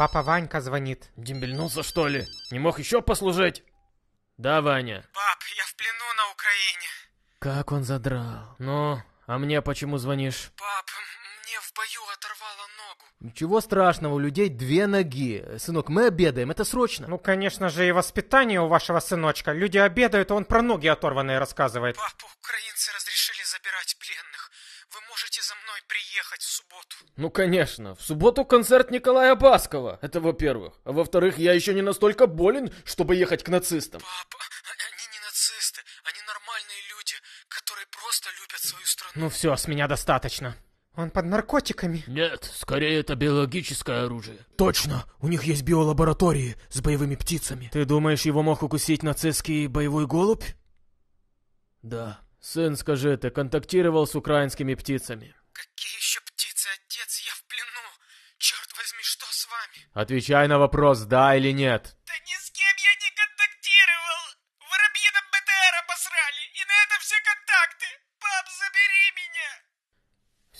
Папа Ванька звонит. Дембельнулся, что ли? Не мог еще послужить? Да, Ваня. Пап, я в плену на Украине. Как он задрал. Ну, а мне почему звонишь? Пап, мне в бою от Ничего страшного, у людей две ноги. Сынок, мы обедаем, это срочно. Ну, конечно же, и воспитание у вашего сыночка. Люди обедают, а он про ноги оторванные рассказывает. Папа, украинцы разрешили забирать пленных. Вы можете за мной приехать в субботу? Ну, конечно. В субботу концерт Николая Баскова. Это во-первых. А во-вторых, я еще не настолько болен, чтобы ехать к нацистам. Папа, а, они не нацисты. Они нормальные люди, которые просто любят свою страну. Ну все, с меня достаточно. Он под наркотиками? Нет, скорее это биологическое оружие. Точно! У них есть биолаборатории с боевыми птицами. Ты думаешь, его мог укусить нацистский боевой голубь? Да. Сын, скажи, ты контактировал с украинскими птицами? Какие еще птицы, отец? Я в плену. Черт возьми, что с вами? Отвечай на вопрос, да или нет. Да ни с кем я не контактировал. Воробьина БТР обосрали. И на это все контакты. Пап, забери меня.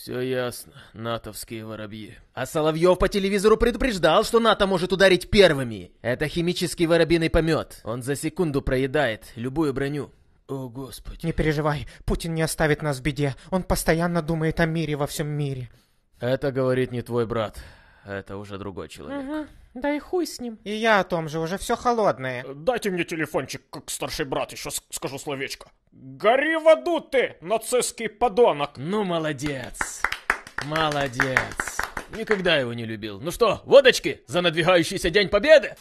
Все ясно, натовские воробьи. А Соловьев по телевизору предупреждал, что НАТО может ударить первыми. Это химический воробьиный помет. Он за секунду проедает любую броню. О, Господи. Не переживай, Путин не оставит нас в беде. Он постоянно думает о мире во всем мире. Это говорит не твой брат. Это уже другой человек. Угу. Да и хуй с ним. И я о том же, уже все холодное. Дайте мне телефончик, как старший брат, еще скажу словечко. Гори в аду ты, нацистский подонок! Ну, молодец! Молодец. Никогда его не любил. Ну что, водочки за надвигающийся День Победы?